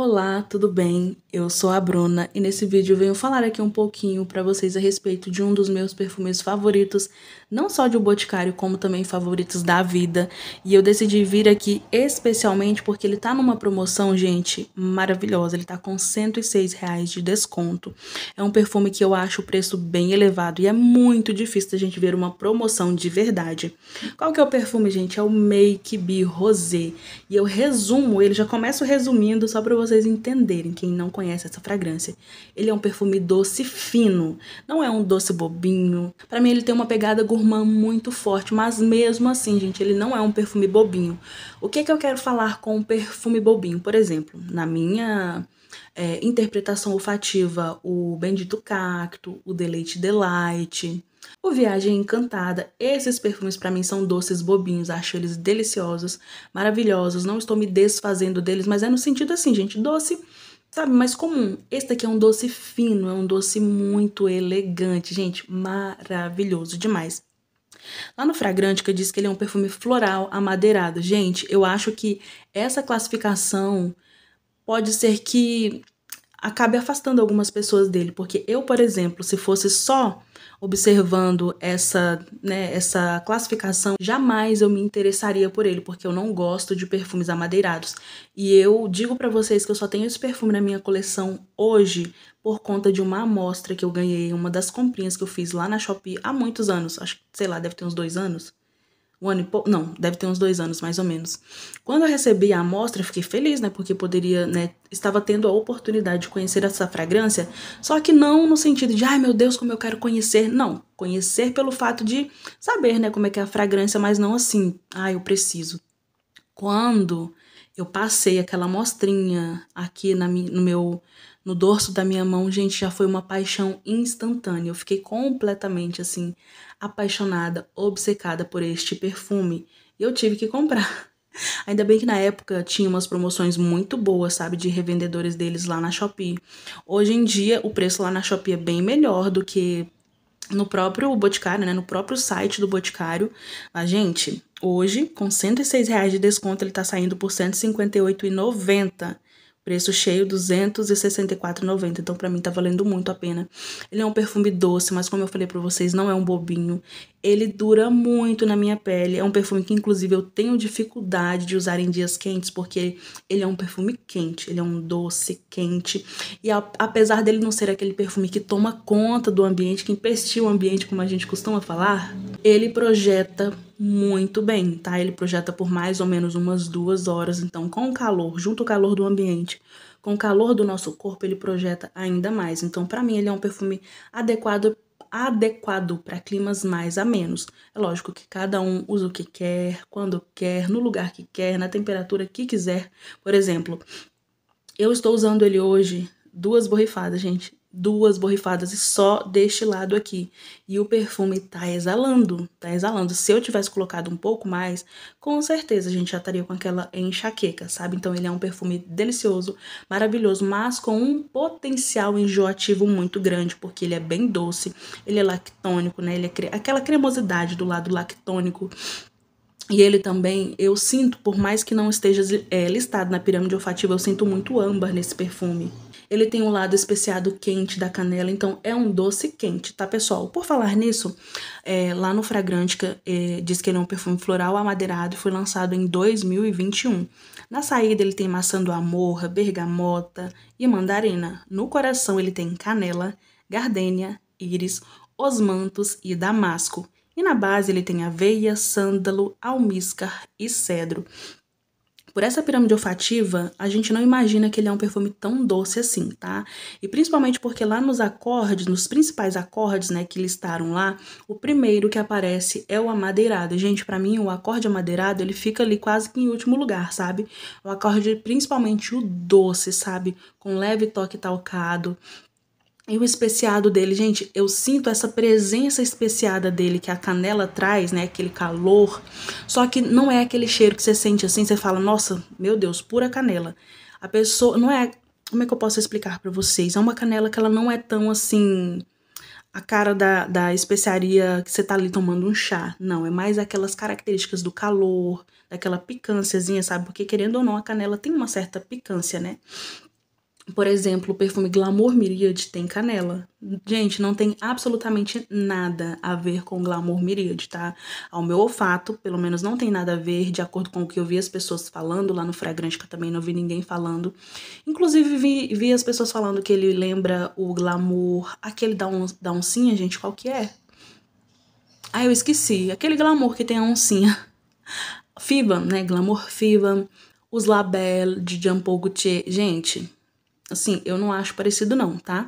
Olá, tudo bem? Eu sou a Bruna e nesse vídeo venho falar aqui um pouquinho para vocês a respeito de um dos meus perfumes favoritos, não só de Boticário, como também favoritos da vida. E eu decidi vir aqui especialmente porque ele tá numa promoção, gente, maravilhosa. Ele tá com reais de desconto. É um perfume que eu acho o preço bem elevado e é muito difícil da gente ver uma promoção de verdade. Qual que é o perfume, gente? É o Make Be Rosé. E eu resumo ele, já começo resumindo só para vocês vocês entenderem, quem não conhece essa fragrância, ele é um perfume doce fino, não é um doce bobinho. Para mim ele tem uma pegada gourmand muito forte, mas mesmo assim, gente, ele não é um perfume bobinho. O que é que eu quero falar com um perfume bobinho? Por exemplo, na minha é, interpretação olfativa, o Bendito Cacto, o Deleite Delight, o Viagem Encantada, esses perfumes para mim são doces bobinhos, acho eles deliciosos, maravilhosos, não estou me desfazendo deles, mas é no sentido assim, gente, doce, sabe, mais comum. Este aqui é um doce fino, é um doce muito elegante, gente, maravilhoso demais. Lá no Fragrântica diz que ele é um perfume floral amadeirado. Gente, eu acho que essa classificação pode ser que acabe afastando algumas pessoas dele, porque eu, por exemplo, se fosse só observando essa, né, essa classificação, jamais eu me interessaria por ele, porque eu não gosto de perfumes amadeirados. E eu digo para vocês que eu só tenho esse perfume na minha coleção hoje por conta de uma amostra que eu ganhei, uma das comprinhas que eu fiz lá na Shopee há muitos anos, acho que, sei lá, deve ter uns dois anos um ano e pouco, não, deve ter uns dois anos mais ou menos. Quando eu recebi a amostra, fiquei feliz, né? Porque poderia, né? Estava tendo a oportunidade de conhecer essa fragrância, só que não no sentido de, ai meu Deus, como eu quero conhecer. Não, conhecer pelo fato de saber, né? Como é que é a fragrância, mas não assim, ai eu preciso. Quando eu passei aquela amostrinha aqui na, no meu no dorso da minha mão, gente, já foi uma paixão instantânea. Eu fiquei completamente assim, apaixonada, obcecada por este perfume. E eu tive que comprar. Ainda bem que na época tinha umas promoções muito boas, sabe, de revendedores deles lá na Shopee. Hoje em dia, o preço lá na Shopee é bem melhor do que no próprio Boticário, né, no próprio site do Boticário. A gente, hoje, com 106 reais de desconto, ele tá saindo por R$158,90. 158,90. Preço cheio, R$ 264,90. Então, para mim, tá valendo muito a pena. Ele é um perfume doce, mas como eu falei para vocês, não é um bobinho. Ele dura muito na minha pele. É um perfume que, inclusive, eu tenho dificuldade de usar em dias quentes, porque ele é um perfume quente. Ele é um doce quente. E a, apesar dele não ser aquele perfume que toma conta do ambiente, que empestia o ambiente, como a gente costuma falar, ele projeta muito bem, tá? Ele projeta por mais ou menos umas duas horas, então com o calor, junto ao calor do ambiente, com o calor do nosso corpo, ele projeta ainda mais. Então, para mim, ele é um perfume adequado adequado para climas mais a menos. É lógico que cada um usa o que quer, quando quer, no lugar que quer, na temperatura que quiser. Por exemplo, eu estou usando ele hoje duas borrifadas, gente duas borrifadas e só deste lado aqui. E o perfume tá exalando, tá exalando. Se eu tivesse colocado um pouco mais, com certeza a gente já estaria com aquela enxaqueca, sabe? Então ele é um perfume delicioso, maravilhoso, mas com um potencial enjoativo muito grande, porque ele é bem doce, ele é lactônico, né? Ele é cre... aquela cremosidade do lado lactônico e ele também, eu sinto, por mais que não esteja é, listado na pirâmide olfativa, eu sinto muito âmbar nesse perfume. Ele tem um lado especiado quente da canela, então é um doce quente, tá, pessoal? Por falar nisso, é, lá no Fragrântica é, diz que ele é um perfume floral amadeirado e foi lançado em 2021. Na saída ele tem maçã do amor, bergamota e mandarina. No coração ele tem canela, gardênia, íris, osmantos e damasco. E na base ele tem aveia, sândalo, almíscar e cedro. Por essa pirâmide olfativa, a gente não imagina que ele é um perfume tão doce assim, tá? E principalmente porque lá nos acordes, nos principais acordes, né, que listaram lá, o primeiro que aparece é o amadeirado. E, gente, para mim o acorde amadeirado, ele fica ali quase que em último lugar, sabe? O acorde principalmente o doce, sabe? Com leve toque talcado, e o especiado dele, gente, eu sinto essa presença especiada dele que a canela traz, né? Aquele calor. Só que não é aquele cheiro que você sente assim, você fala, nossa, meu Deus, pura canela. A pessoa não é, como é que eu posso explicar para vocês? É uma canela que ela não é tão assim a cara da, da especiaria que você tá ali tomando um chá. Não, é mais aquelas características do calor, daquela picânciazinha, sabe? Porque querendo ou não, a canela tem uma certa picância, né? Por exemplo, o perfume Glamour Myriad tem canela. Gente, não tem absolutamente nada a ver com Glamour Myriad, tá? Ao meu olfato, pelo menos não tem nada a ver, de acordo com o que eu vi as pessoas falando lá no eu também, não vi ninguém falando. Inclusive, vi, vi as pessoas falando que ele lembra o Glamour, aquele da, on, da oncinha, gente, qual que é? Ah, eu esqueci. Aquele glamour que tem a oncinha. Fivam, né? Glamour Fivam. Os Labelle de Jean Paul Gaultier. Gente, Assim, eu não acho parecido não, tá?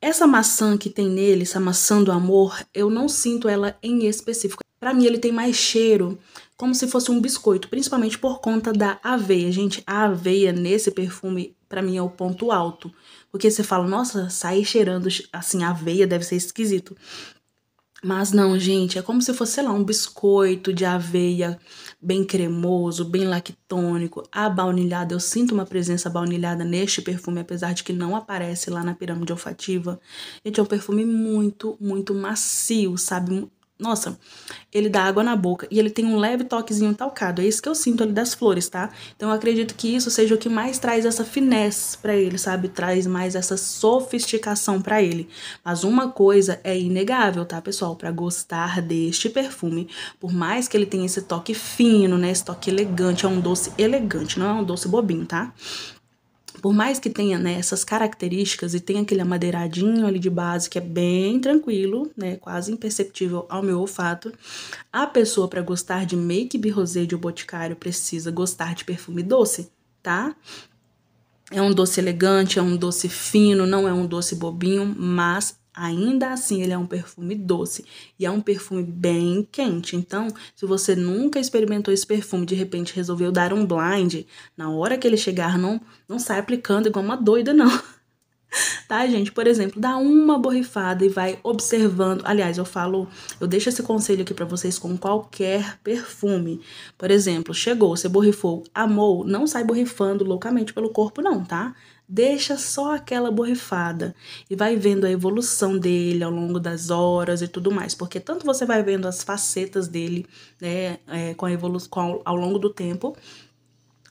Essa maçã que tem nele, essa maçã do amor, eu não sinto ela em específico. Para mim ele tem mais cheiro, como se fosse um biscoito, principalmente por conta da aveia. Gente, a aveia nesse perfume para mim é o ponto alto, porque você fala, nossa, sair cheirando assim aveia deve ser esquisito. Mas não, gente, é como se fosse, sei lá, um biscoito de aveia bem cremoso, bem lactônico, abaunilhado. Eu sinto uma presença baunilhada neste perfume, apesar de que não aparece lá na pirâmide olfativa. Gente, é um perfume muito, muito macio, sabe? Nossa, ele dá água na boca e ele tem um leve toquezinho talcado. É isso que eu sinto ali das flores, tá? Então eu acredito que isso seja o que mais traz essa finesse para ele, sabe? Traz mais essa sofisticação para ele. Mas uma coisa é inegável, tá, pessoal? Para gostar deste perfume, por mais que ele tenha esse toque fino, né? Esse toque elegante, é um doce elegante, não é um doce bobinho, tá? por mais que tenha né, essas características e tenha aquele amadeiradinho ali de base que é bem tranquilo, né, quase imperceptível ao meu olfato, a pessoa para gostar de make rosé de Boticário precisa gostar de perfume doce, tá? É um doce elegante, é um doce fino, não é um doce bobinho, mas Ainda assim, ele é um perfume doce e é um perfume bem quente. Então, se você nunca experimentou esse perfume, de repente resolveu dar um blind, na hora que ele chegar, não, não sai aplicando igual uma doida, não. Tá, gente? Por exemplo, dá uma borrifada e vai observando. Aliás, eu falo, eu deixo esse conselho aqui para vocês com qualquer perfume. Por exemplo, chegou, você borrifou, amou, não sai borrifando loucamente pelo corpo, não, tá? Deixa só aquela borrifada e vai vendo a evolução dele ao longo das horas e tudo mais, porque tanto você vai vendo as facetas dele, né, é, com a evolução ao longo do tempo,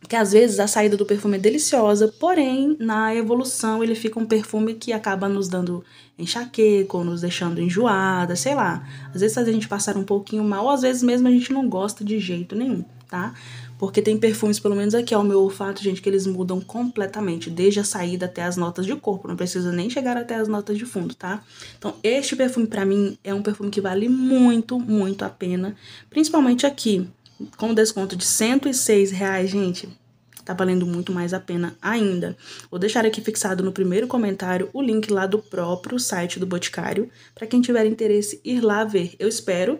que às vezes a saída do perfume é deliciosa, porém na evolução ele fica um perfume que acaba nos dando enxaqueca, ou nos deixando enjoada, sei lá. Às vezes faz a gente passar um pouquinho mal, ou às vezes mesmo a gente não gosta de jeito nenhum, tá? Porque tem perfumes, pelo menos aqui, ao meu olfato, gente, que eles mudam completamente, desde a saída até as notas de corpo. Não precisa nem chegar até as notas de fundo, tá? Então, este perfume, para mim, é um perfume que vale muito, muito a pena. Principalmente aqui, com desconto de 106 reais, gente tá valendo muito mais a pena ainda. Vou deixar aqui fixado no primeiro comentário o link lá do próprio site do Boticário, para quem tiver interesse ir lá ver. Eu espero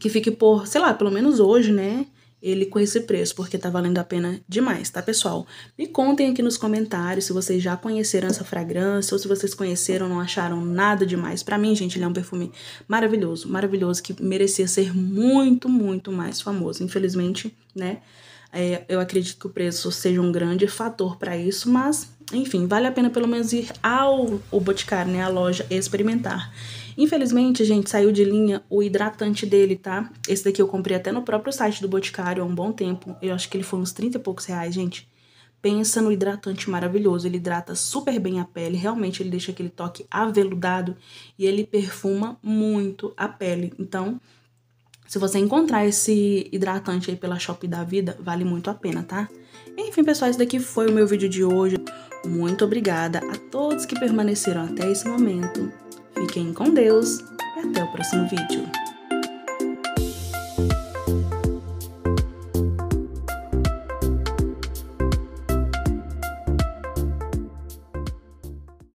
que fique por, sei lá, pelo menos hoje, né? ele com esse preço, porque tá valendo a pena demais, tá, pessoal? Me contem aqui nos comentários se vocês já conheceram essa fragrância ou se vocês conheceram, não acharam nada demais. Para mim, gente, ele é um perfume maravilhoso, maravilhoso que merecia ser muito, muito mais famoso. Infelizmente, né? É, eu acredito que o preço seja um grande fator para isso, mas enfim, vale a pena pelo menos ir ao o Boticário, né, a loja, experimentar. Infelizmente, gente, saiu de linha o hidratante dele, tá? Esse daqui eu comprei até no próprio site do Boticário há um bom tempo. Eu acho que ele foi uns 30 e poucos reais, gente. Pensa no hidratante maravilhoso, ele hidrata super bem a pele, realmente ele deixa aquele toque aveludado e ele perfuma muito a pele. Então, se você encontrar esse hidratante aí pela Shop da Vida, vale muito a pena, tá? Enfim, pessoal, esse daqui foi o meu vídeo de hoje. Muito obrigada a todos que permaneceram até esse momento. Fiquem com Deus e até o próximo vídeo.